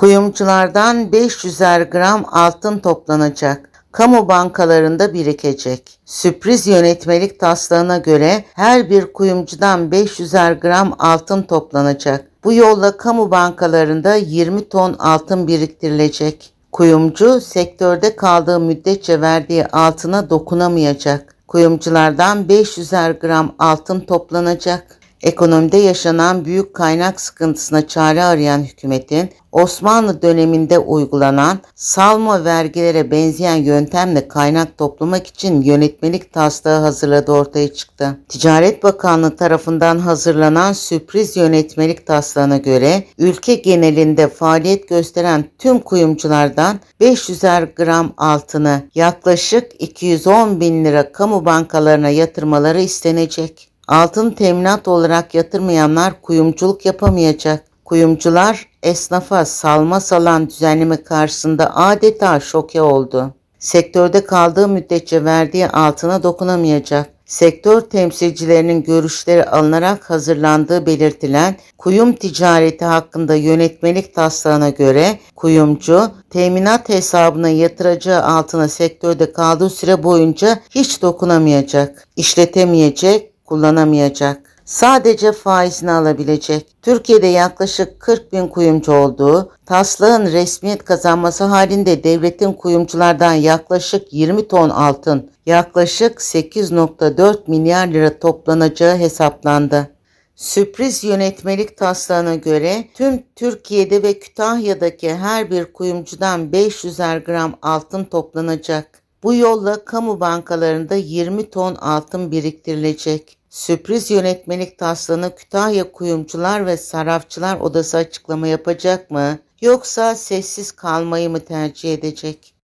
Kuyumculardan 500'er gram altın toplanacak. Kamu bankalarında birikecek. Sürpriz yönetmelik taslağına göre her bir kuyumcudan 500'er gram altın toplanacak. Bu yolla kamu bankalarında 20 ton altın biriktirilecek. Kuyumcu sektörde kaldığı müddetçe verdiği altına dokunamayacak. Kuyumculardan 500'er gram altın toplanacak. Ekonomide yaşanan büyük kaynak sıkıntısına çare arayan hükümetin Osmanlı döneminde uygulanan salma vergilere benzeyen yöntemle kaynak toplamak için yönetmelik taslağı hazırladığı ortaya çıktı. Ticaret Bakanlığı tarafından hazırlanan sürpriz yönetmelik taslağına göre ülke genelinde faaliyet gösteren tüm kuyumculardan 500'er gram altını yaklaşık 210 bin lira kamu bankalarına yatırmaları istenecek. Altın teminat olarak yatırmayanlar kuyumculuk yapamayacak. Kuyumcular esnafa salma salan düzenleme karşısında adeta şoke oldu. Sektörde kaldığı müddetçe verdiği altına dokunamayacak. Sektör temsilcilerinin görüşleri alınarak hazırlandığı belirtilen kuyum ticareti hakkında yönetmelik taslağına göre kuyumcu teminat hesabına yatıracağı altına sektörde kaldığı süre boyunca hiç dokunamayacak, işletemeyecek kullanamayacak. Sadece faizini alabilecek. Türkiye'de yaklaşık 40 bin kuyumcu olduğu, taslağın resmiyet kazanması halinde devletin kuyumculardan yaklaşık 20 ton altın, yaklaşık 8.4 milyar lira toplanacağı hesaplandı. Sürpriz yönetmelik taslağına göre tüm Türkiye'de ve Kütahya'daki her bir kuyumcudan 500'er gram altın toplanacak. Bu yolla kamu bankalarında 20 ton altın biriktirilecek. Sürpriz yönetmenlik taslığını Kütahya Kuyumcular ve Sarafçılar Odası açıklama yapacak mı yoksa sessiz kalmayı mı tercih edecek?